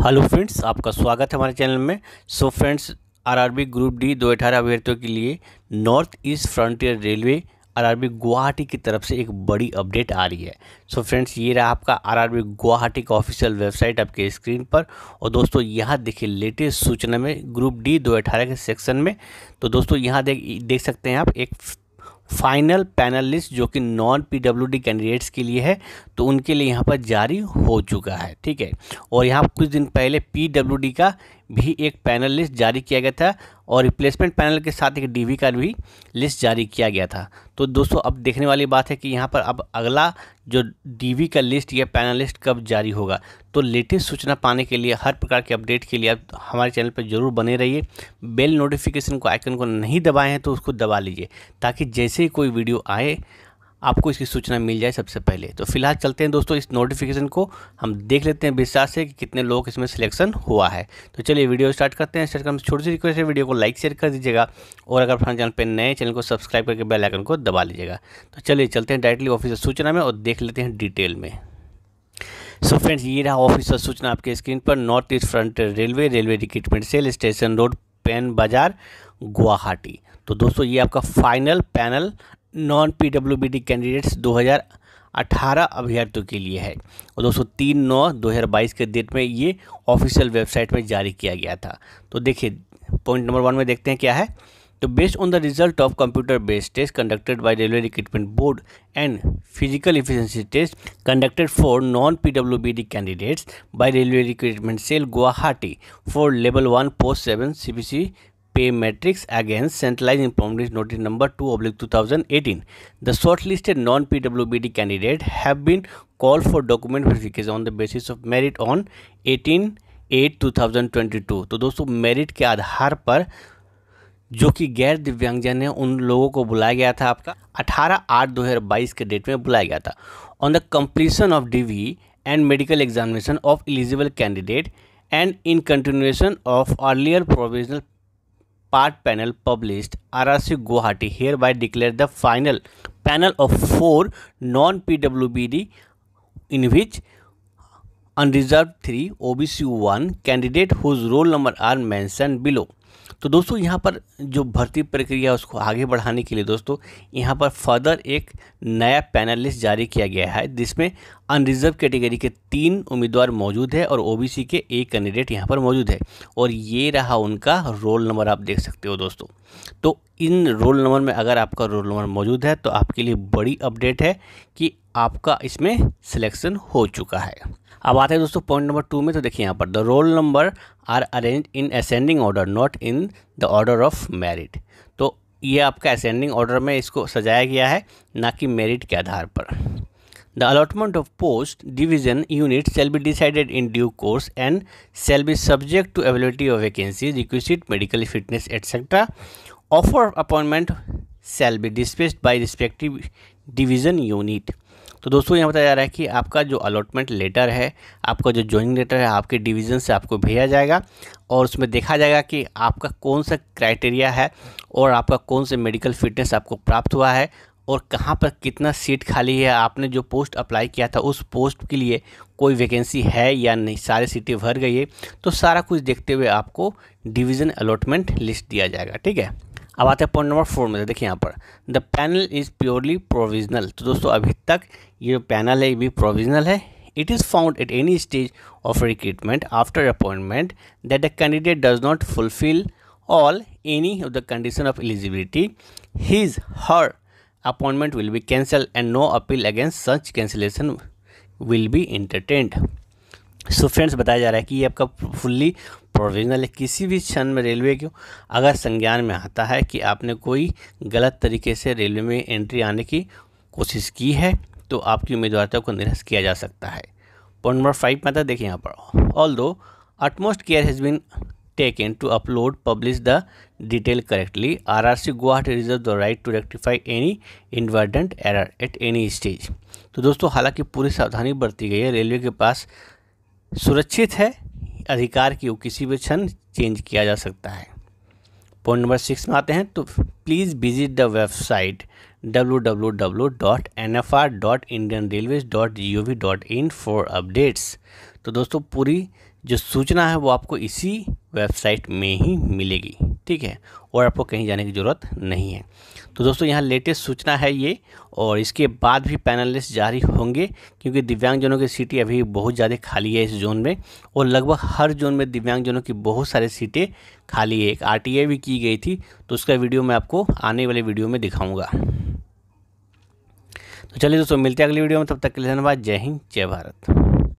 Hello friends आपका स्वागत है हमारे चैनल में so friends RRB group D दो अठारह अभ्यर्थियों के लिए north east frontier railway RRB Guwahati की तरफ से एक बड़ी अपडेट आ रही है सो so फ्रेंड्स ये रहा आपका आरआरबी गुवाहाटी का ऑफिशियल वेबसाइट आपके स्क्रीन पर और दोस्तों यहाँ देखिए लेटेस्ट सूचना में ग्रुप डी दो अठारह के सेक्शन में तो दोस्तों यहाँ देख देख सकते हैं आप एक फाइनल पैनल लिस्ट जो कि नॉन पीडब्ल्यूडी कैंडिडेट्स के लिए है तो उनके लिए यहाँ पर जारी हो चुका है ठीक है और यहाँ कुछ दिन पहले पीडब्ल्यूडी का भी एक पैनल लिस्ट जारी किया गया था और रिप्लेसमेंट पैनल के साथ एक डीवी का भी लिस्ट जारी किया गया था तो दोस्तों अब देखने वाली बात है कि यहाँ पर अब अगला जो डीवी का लिस्ट या पैनल लिस्ट कब जारी होगा तो लेटेस्ट सूचना पाने के लिए हर प्रकार के अपडेट के लिए आप हमारे चैनल पर जरूर बने रहिए बेल नोटिफिकेशन को आइकन को नहीं दबाए हैं तो उसको दबा लीजिए ताकि जैसे ही कोई वीडियो आए आपको इसकी सूचना मिल जाए सबसे पहले तो फिलहाल चलते हैं दोस्तों इस नोटिफिकेशन को हम देख लेते हैं विश्वास से कि कितने लोग इसमें सिलेक्शन हुआ है तो चलिए वीडियो स्टार्ट करते हैं स्टार्ट करने छोटी सी रिक्वेस्ट है वीडियो को लाइक शेयर कर दीजिएगा और अगर फ्रेंड चैनल पर नए चैनल को सब्सक्राइब करके बेल आइकन को दबा लीजिएगा तो चलिए चलते हैं डायरेक्टली ऑफिसर सूचना में और देख लेते हैं डिटेल में सो so फ्रेंड्स ये रहा ऑफिसर सूचना आपके स्क्रीन पर north east front railway railway recruitment cell station road Pan Bazaar Guwahati तो दोस्तों ये आपका final panel non P W B D candidates 2018 अभ्यर्थियों के लिए है और दोस्तों तीन नौ बाईस के डेट में ये ऑफिशियल वेबसाइट में जारी किया गया था तो देखिए पॉइंट नंबर वन में देखते हैं क्या है तो based on the result of computer based test conducted by railway recruitment board and physical efficiency test conducted for non PWBD candidates by railway recruitment cell Guwahati for level one post seven CBC pay matrix against centralise informative notice number two oblique two thousand the short listed non P W B D candidate have been call for document verification on the basis of merit on eighteen eight two thousand twenty two तो दोस्तों merit के आधार पर जो कि गैर दिव्यांगजन है उन लोगों को बुलाया गया था आपका अठारह आठ दो हज़ार बाईस के डेट में बुलाया गया था on the completion of D V and medical examination of eligible candidate and in continuation of earlier provisional part panel published, RRC Guwahati hereby declared the final panel of four non-PWBD in which unreserved 3 OBC 1 candidate whose roll number are mentioned below. तो दोस्तों यहाँ पर जो भर्ती प्रक्रिया उसको आगे बढ़ाने के लिए दोस्तों यहाँ पर फर्दर एक नया पैनल लिस्ट जारी किया गया है जिसमें अनरिजर्व कैटेगरी के तीन उम्मीदवार मौजूद है और ओबीसी के एक कैंडिडेट यहाँ पर मौजूद है और ये रहा उनका रोल नंबर आप देख सकते हो दोस्तों तो इन रोल नंबर में अगर आपका रोल नंबर मौजूद है तो आपके लिए बड़ी अपडेट है कि आपका इसमें सिलेक्शन हो चुका है अब आते हैं दोस्तों पॉइंट नंबर टू में तो देखिए यहाँ पर the roll number are arranged in ascending order not in the order of merit तो ये आपका असेंडिंग ऑर्डर में इसको सजाया गया है ना कि मेरिट के आधार पर the allotment of post division unit shall be decided in due course and shall be subject to availability of vacancy requisite medical fitness etcetera offer appointment shall be dispatched by respective division unit तो दोस्तों यहाँ बताया जा रहा है कि आपका जो अलॉटमेंट लेटर है आपका जो ज्वाइनिंग लेटर है आपके डिवीज़न से आपको भेजा जाएगा और उसमें देखा जाएगा कि आपका कौन सा क्राइटेरिया है और आपका कौन से मेडिकल फिटनेस आपको प्राप्त हुआ है और कहाँ पर कितना सीट खाली है आपने जो पोस्ट अप्लाई किया था उस पोस्ट के लिए कोई वैकेंसी है या नहीं सारे सीटें भर गई है तो सारा कुछ देखते हुए आपको डिवीज़न अलॉटमेंट लिस्ट दिया जाएगा ठीक है अब आते हैं पॉइंट नंबर फोर में देखिए यहाँ पर the panel is purely provisional तो दोस्तों अभी तक ये जो पैनल है ये भी प्रोविजनल है it is found at any stage of recruitment after appointment that the candidate does not fulfil all any of the condition of eligibility his her appointment will be cancel and no appeal against such cancellation will be entertained so friends बताया जा रहा है कि ये आपका fully provisional किसी भी क्षण में रेलवे को अगर संज्ञान में आता है कि आपने कोई गलत तरीके से रेलवे में एंट्री आने की कोशिश की है तो आपकी उम्मीदवारता को निरस्त किया जा सकता है पॉइंट नंबर फाइव में आता देखिए यहाँ पर although utmost care has been upload publish the detail correctly R R C Guwahati reserve the right to rectify any inadvertent error at any stage तो दोस्तों हालांकि पूरी सावधानी बरती गई है रेलवे के पास सुरक्षित है अधिकार की वो किसी भी क्षण चेंज किया जा सकता है पॉइंट नंबर सिक्स में आते हैं तो please visit the website W W W dot N F R dot Indian railways dot G O V dot in for updates तो दोस्तों पूरी जो सूचना है वो आपको इसी वेबसाइट में ही मिलेगी ठीक है और आपको कहीं जाने की ज़रूरत नहीं है तो दोस्तों यहाँ लेटेस्ट सूचना है ये और इसके बाद भी पैनलिस्ट जारी होंगे क्योंकि दिव्यांगजनों की सीटें अभी बहुत ज़्यादा खाली है इस जोन में और लगभग हर जोन में दिव्यांगजनों की बहुत सारे सीटें खाली है एक आर भी की गई थी तो उसका वीडियो मैं आपको आने वाले वीडियो में दिखाऊँगा तो चलिए दोस्तों मिलते हैं अगली वीडियो में तब तक के लिए धन्यवाद जय हिंद जय भारत